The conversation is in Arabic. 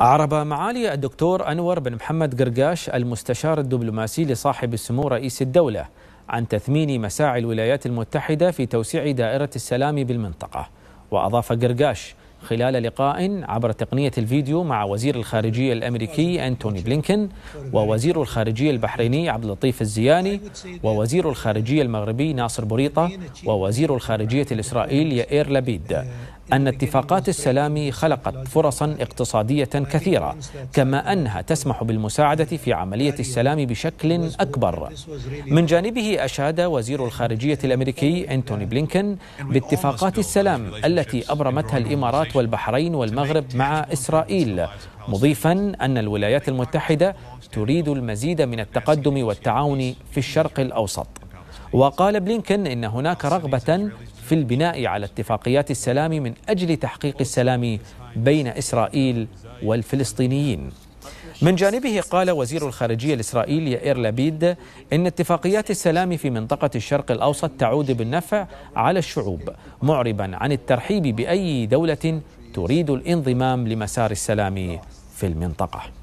أعرب معالي الدكتور أنور بن محمد قرقاش المستشار الدبلوماسي لصاحب السمو رئيس الدولة عن تثمين مساعي الولايات المتحدة في توسيع دائرة السلام بالمنطقة وأضاف قرقاش خلال لقاء عبر تقنية الفيديو مع وزير الخارجية الأمريكي أنتوني بلينكن ووزير الخارجية البحريني عبد اللطيف الزياني ووزير الخارجية المغربي ناصر بوريطة ووزير الخارجية الإسرائيلي يائير لبيد أن اتفاقات السلام خلقت فرصا اقتصادية كثيرة كما أنها تسمح بالمساعدة في عملية السلام بشكل أكبر من جانبه أشاد وزير الخارجية الأمريكي أنتوني بلينكن باتفاقات السلام التي أبرمتها الإمارات والبحرين والمغرب مع إسرائيل مضيفا أن الولايات المتحدة تريد المزيد من التقدم والتعاون في الشرق الأوسط وقال بلينكن إن هناك رغبة في البناء على اتفاقيات السلام من اجل تحقيق السلام بين اسرائيل والفلسطينيين. من جانبه قال وزير الخارجيه الاسرائيلي اير لابيد ان اتفاقيات السلام في منطقه الشرق الاوسط تعود بالنفع على الشعوب، معربا عن الترحيب باي دوله تريد الانضمام لمسار السلام في المنطقه.